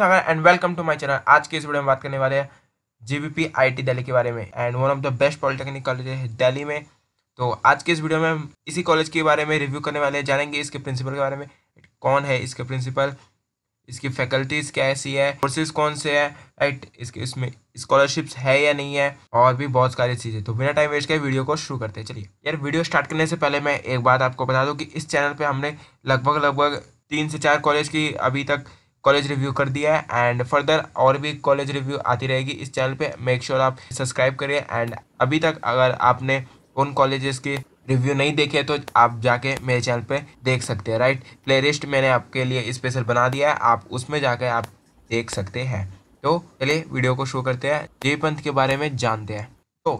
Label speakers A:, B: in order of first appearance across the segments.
A: Sagar and welcome to my channel आज के इस वीडियो में बात करने वाले हैं जीबीपी आईटी दिल्ली के बारे में and one of the best polytechnic college है दिल्ली में तो आज के इस वीडियो में हम इसी कॉलेज के बारे में रिव्यू करने वाले हैं जानेंगे इसके प्रिंसिपल के बारे में कौन है इसके प्रिंसिपल इसकी फैकल्टीज़ कैसी है कोर्सेज कौन से है राइट इसके इसमें स्कॉलरशिप्स है या नहीं है और भी बहुत सारी चीज़ें तो बिना टाइम वेस्ट के वीडियो को शुरू करते हैं चलिए यार वीडियो स्टार्ट करने से पहले मैं एक बात आपको बता दूँ कि इस चैनल पर हमने लगभग लगभग तीन से चार कॉलेज की अभी तक कॉलेज रिव्यू कर दिया है एंड फर्दर और भी कॉलेज रिव्यू आती रहेगी इस चैनल पे मेक श्योर आप सब्सक्राइब करें एंड अभी तक अगर आपने उन कॉलेजेस के रिव्यू नहीं देखे तो आप जाके मेरे चैनल पे देख सकते हैं राइट प्ले लिस्ट मैंने आपके लिए स्पेशल बना दिया है आप उसमें जाके आप देख सकते हैं तो चलिए वीडियो को शो करते हैं जे पंथ के बारे में जानते हैं तो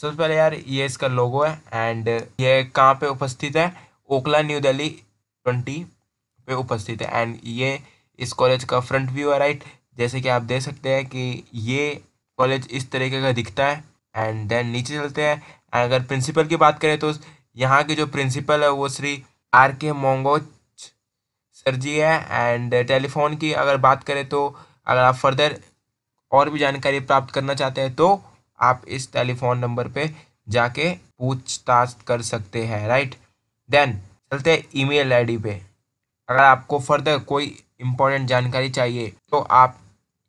A: सबसे पहले यार ये इसका लोगो है एंड ये कहाँ पे उपस्थित है ओखला न्यू दिल्ली ट्वेंटी पे उपस्थित है एंड ये इस कॉलेज का फ्रंट व्यू है राइट जैसे कि आप देख सकते हैं कि ये कॉलेज इस तरीके का दिखता है एंड देन नीचे चलते हैं अगर प्रिंसिपल की बात करें तो यहाँ के जो प्रिंसिपल है वो श्री आर के मोंगोच सर जी है एंड टेलीफोन की अगर बात करें तो अगर आप फर्दर और भी जानकारी प्राप्त करना चाहते हैं तो आप इस टेलीफोन नंबर पे जाके पूछताछ कर सकते हैं राइट देन चलते हैं ईमेल आईडी पे अगर आपको फर्दर कोई इम्पोर्टेंट जानकारी चाहिए तो आप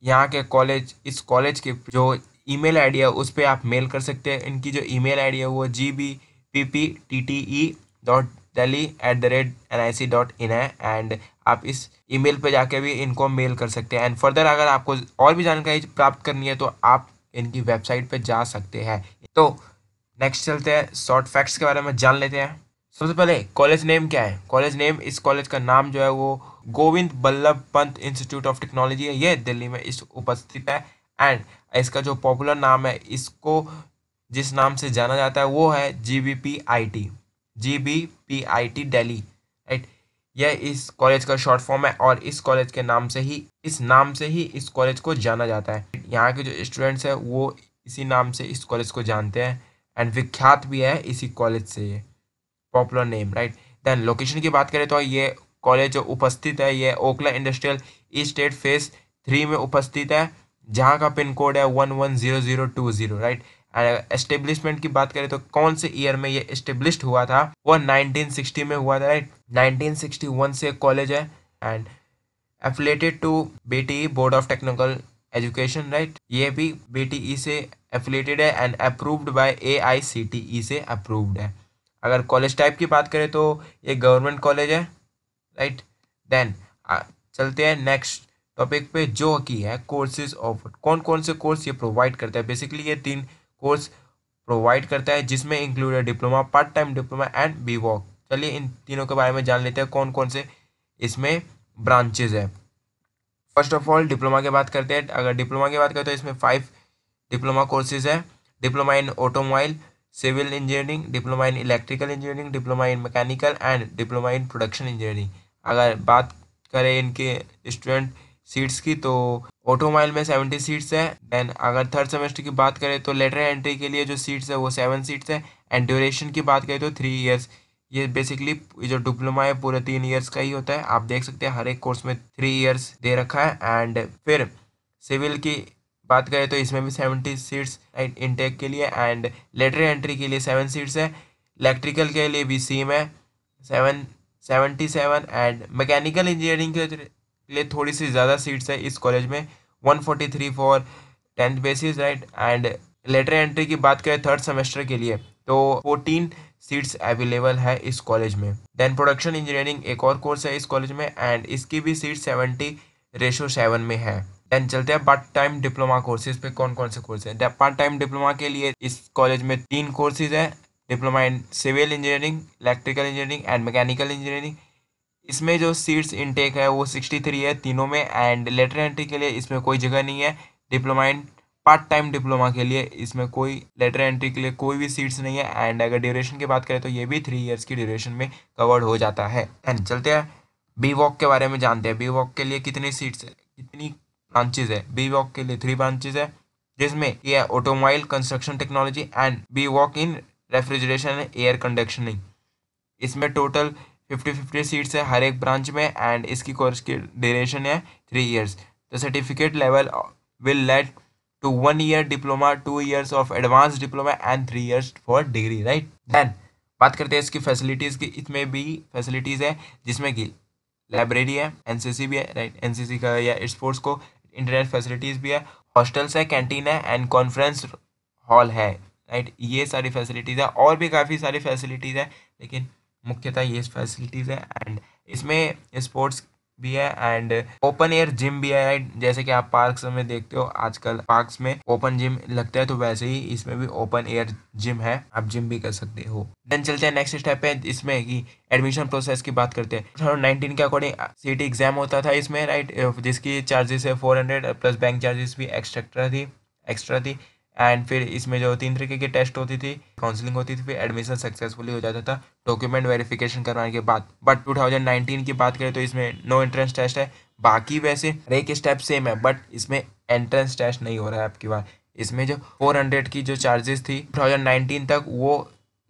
A: यहाँ के कॉलेज इस कॉलेज के जो ईमेल आईडी है उस पर आप मेल कर सकते हैं इनकी जो ईमेल आईडी है वो G B P P T T E dot Delhi at the rate N I C dot in है एंड आप इस ईमेल पर जाके भी इनको मेल कर सकते हैं एंड फर्दर अगर आपको और भी जानकारी प्राप्त करनी है तो आप इनकी वेबसाइट पर जा सकते हैं तो नेक्स्ट चलते हैं शॉर्ट फैक्ट्स के बारे में जान लेते हैं सबसे पहले कॉलेज नेम क्या है कॉलेज नेम इस कॉलेज का नाम जो है वो Govind Ballabh Pant institute of technology है ये दिल्ली में इस उपस्थित है एंड इसका जो पॉपुलर नाम है इसको जिस नाम से जाना जाता है वो है G B P I T G B P I T Delhi right यह इस कॉलेज का शॉर्ट फॉर्म है और इस कॉलेज के नाम से ही इस नाम से ही इस कॉलेज को जाना जाता है यहाँ के जो स्टूडेंट्स हैं वो इसी नाम से इस कॉलेज को जानते हैं एंड विख्यात भी है इसी कॉलेज से ये popular name right then location की बात करें तो ये कॉलेज उपस्थित है यह Okhla industrial state phase three में उपस्थित है जहाँ का पिन कोड है one one zero zero two zero right and establishment की बात करें तो कौन से ईयर में ये एस्टेब्लिश हुआ था वो 1960 में हुआ था राइट 1961 से कॉलेज है and affiliated to BT board of technical education right ये भी बीटीई e से एफिलेटेड है एंड अप्रूव्ड बाय एआईसीटीई से अप्रूव्ड है अगर कॉलेज टाइप की बात करें तो ये गवर्नमेंट कॉलेज है राइट देन चलते हैं नेक्स्ट टॉपिक पे जो कि है कोर्सेज ऑफर कौन कौन से कोर्स ये प्रोवाइड करता है बेसिकली ये तीन कोर्स प्रोवाइड करता है जिसमें इंक्लूड है diploma part time diploma and B voc चलिए इन तीनों के बारे में जान लेते हैं कौन कौन से इसमें ब्रांचेज है फर्स्ट ऑफ ऑल डिप्लोमा की बात करते हैं अगर डिप्लोमा की बात करते तो इसमें फाइव डिप्लोमा कोर्सेज है diploma in automobile civil engineering diploma in electrical engineering diploma in mechanical and diploma in production engineering अगर बात करें इनके स्टूडेंट सीट्स की तो ऑटोमाइल में सेवेंटी सीट्स है देन अगर थर्ड सेमेस्टर की बात करें तो लेटर एंट्री के लिए जो सीट्स है वो सेवन सीट्स है एंड ड्यूरेशन की बात करें तो थ्री ईयर्स ये बेसिकली जो डिप्लोमा है पूरे तीन ईयर्स का ही होता है आप देख सकते हैं हर एक कोर्स में थ्री ईयर्स दे रखा है एंड फिर सिविल की बात करें तो इसमें भी सेवेंटी सीट्स इनटेक के लिए एंड लेटर एंट्री के लिए सेवन सीट्स है इलेक्ट्रिकल के लिए भी सेम है seven seventy seven and mechanical engineering के लिए थोड़ी सी ज़्यादा सीट्स है इस कॉलेज में one forty three for tenth basis right and lateral entry की बात करें थर्ड सेमेस्टर के लिए तो फोर्टीन सीट्स अवेलेबल है इस कॉलेज में देन प्रोडक्शन इंजीनियरिंग एक और कोर्स है इस कॉलेज में एंड इसकी भी सीट सेवेंटी रेशो सेवन में है देन चलते हैं पार्ट टाइम डिप्लोमा कोर्सेज पे कौन कौन से कोर्स है पार्ट टाइम डिप्लोमा के लिए इस कॉलेज में तीन कोर्सेज हैं diploma in civil engineering electrical engineering and mechanical engineering इसमें जो सीट्स इनटेक है वो सिक्सटी थ्री है तीनों में एंड लेटर एंट्री के लिए इसमें कोई जगह नहीं है diploma in part time diploma के लिए इसमें कोई लेटर एंट्री के लिए कोई भी सीट्स नहीं है एंड अगर ड्यूरेशन की बात करें तो ये भी थ्री ईयर्स की ड्यूरेशन में कवर्ड हो जाता है एंड चलते हैं बी वॉक के बारे में जानते हैं बी वॉक के लिए कितनी सीट्स है कितनी ब्रांचेज है बी वॉक के लिए थ्री ब्रांचेज है जिसमें यह automobile construction technology and B voc in refrigeration air conditioning इसमें टोटल फिफ्टी फिफ्टी सीट्स है हर एक ब्रांच में एंड इसकी कोर्स की ड्यूरेशन है three years the certificate level will lead to one year diploma two years of advance diploma and three years for degree right then बात करते हैं इसकी फैसिलिटीज़ की इसमें भी फैसिलिटीज़ है जिसमें कि लाइब्रेरी है सी भी है राइट सी का या स्पोर्ट्स को इंटरनेट फैसिलिटीज़ भी है हॉस्टल्स है कैंटीन है एंड कॉन्फ्रेंस हॉल है राइट ये सारी फैसिलिटीज़ है और भी काफ़ी सारी फैसिलिटीज़ है लेकिन मुख्यतः ये फैसिलिटीज़ है एंड इसमें स्पोर्ट्स भी है एंड ओपन एयर जिम भी है जैसे कि आप पार्क्स में देखते हो आजकल पार्क्स में ओपन जिम लगता है तो वैसे ही इसमें भी ओपन एयर जिम है आप जिम भी कर सकते हो देन चलते हैं नेक्स्ट स्टेप है इसमें कि एडमिशन प्रोसेस की बात करते हैं नाइनटीन के अकॉर्डिंग सीटी एग्जाम होता था इसमें राइट जिसकी चार्जेस है four hundred plus bank charges भी एक्स्ट्रा थी एक्स्ट्रा थी एंड फिर इसमें जो तीन तरीके की टेस्ट होती थी काउंसलिंग होती थी फिर एडमिशन सक्सेसफुली हो जाता था डॉक्यूमेंट वेरिफिकेशन करवाने के बाद बट 2019 की बात करें तो इसमें नो एंट्रेंस टेस्ट है बाकी वैसे हर एक स्टेप सेम है बट इसमें एंट्रेंस टेस्ट नहीं हो रहा है आपकी बार इसमें जो 400 की जो चार्जेस थी 2019 तक वो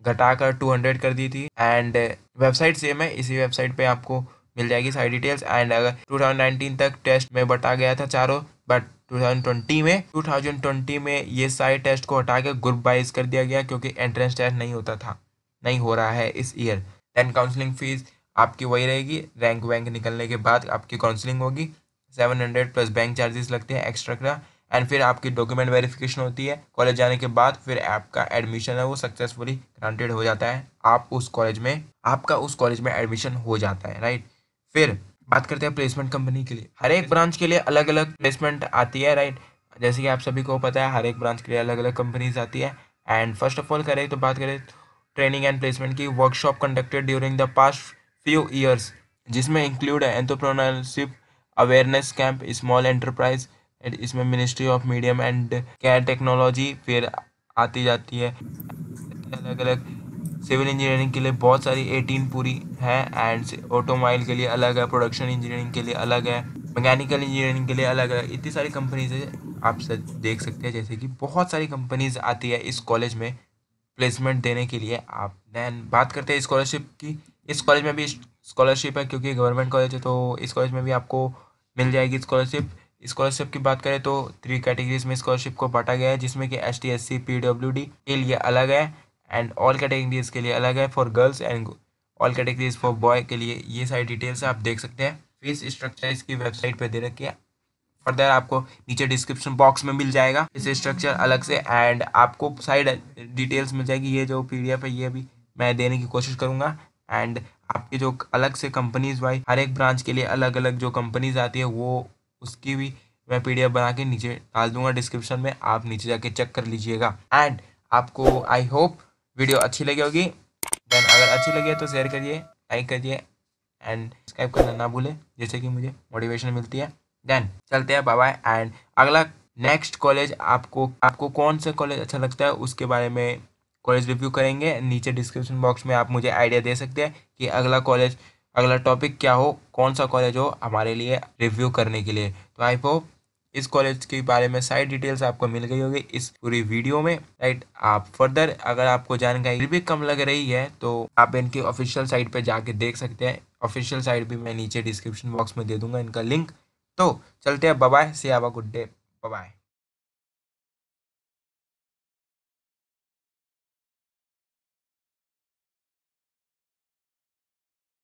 A: घटाकर 200 कर दी थी एंड वेबसाइट सेम है इसी वेबसाइट पे आपको मिल जाएगी सारी डिटेल्स एंड अगर 2019 तक टेस्ट में बटा गया था चारों बट 2020 में 2020 में ये सारे टेस्ट को हटा के ग्रुप वाइज कर दिया गया क्योंकि एंट्रेंस टेस्ट नहीं होता था नहीं हो रहा है इस ईयर देन काउंसलिंग फीस आपकी वही रहेगी रैंक वैंक निकलने के बाद आपकी काउंसलिंग होगी seven hundred plus bank charges लगते हैं एक्स्ट्रा का एंड फिर आपकी डॉक्यूमेंट वेरिफिकेशन होती है कॉलेज जाने के बाद फिर आपका एडमिशन है वो सक्सेसफुली ग्रांटेड हो जाता है आप उस कॉलेज में आपका उस कॉलेज में एडमिशन हो जाता है राइट फिर बात करते हैं प्लेसमेंट कंपनी के लिए हर एक ब्रांच के लिए अलग अलग प्लेसमेंट आती है राइट जैसे कि आप सभी को पता है हर एक ब्रांच के लिए अलग अलग कंपनीज आती है एंड फर्स्ट ऑफ ऑल करें तो बात करें ट्रेनिंग एंड प्लेसमेंट की workshop conducted during the past few years जिसमें इंक्लूड है entrepreneurship awareness camp small enterprise and इसमें ministry of medium and care technology फिर आती जाती है अलग अलग सिविल इंजीनियरिंग के लिए बहुत सारी एटीन पूरी है एंड ऑटोमोबाइल के लिए अलग है प्रोडक्शन इंजीनियरिंग के लिए अलग है मैकेनिकल इंजीनियरिंग के लिए अलग है इतनी सारी कंपनीज है आप सब देख सकते हैं जैसे कि बहुत सारी कंपनीज आती है इस कॉलेज में प्लेसमेंट देने के लिए आप दैन बात करते हैं स्कॉलरशिप की इस कॉलेज में भी स्कॉलरशिप है क्योंकि गवर्नमेंट कॉलेज है तो इस कॉलेज में भी आपको मिल जाएगी स्कॉलरशिप स्कॉलरशिप की बात करें तो थ्री कैटेगरीज में स्कॉलरशिप को बांटा गया है जिसमें कि S T S C P W D के लिए अलग है एंड ऑल कैटेगरीज के लिए अलग है for girls and all categories for boy के लिए ये सारी डिटेल्स आप देख सकते हैं फीस स्ट्रक्चर इसकी वेबसाइट पर दे रखी है फर्दर आपको नीचे डिस्क्रिप्शन बॉक्स में मिल जाएगा इस स्ट्रक्चर अलग से एंड आपको साइड डिटेल्स मिल जाएगी ये जो पी है ये भी मैं देने की कोशिश करूँगा एंड आपके जो अलग से कंपनीज वाइज हर एक ब्रांच के लिए अलग अलग जो कंपनीज आती है वो उसकी भी मैं पी बना के नीचे डाल दूंगा डिस्क्रिप्शन में आप नीचे जाके चेक कर लीजिएगा एंड आपको आई होप वीडियो अच्छी लगी होगी देन अगर अच्छी लगी है तो शेयर करिए लाइक करिए एंड सब्सक्राइब करना ना भूलें जैसे कि मुझे मोटिवेशन मिलती है देन चलते हैं बाय बाय एंड अगला नेक्स्ट कॉलेज आपको आपको कौन सा कॉलेज अच्छा लगता है उसके बारे में कॉलेज रिव्यू करेंगे नीचे डिस्क्रिप्शन बॉक्स में आप मुझे आइडिया दे सकते हैं कि अगला कॉलेज अगला टॉपिक क्या हो कौन सा कॉलेज हो हमारे लिए रिव्यू करने के लिए तो आई होप इस कॉलेज के बारे में सारी डिटेल्स आपको मिल गई होगी इस पूरी वीडियो में राइट आप फर्दर अगर आपको जानकारी भी कम लग रही है तो आप इनके ऑफिशियल साइट पर जाके देख सकते हैं ऑफिशियल साइट भी मैं नीचे डिस्क्रिप्शन बॉक्स में दे दूंगा इनका लिंक तो चलते हैं बाय से गुड डे बाय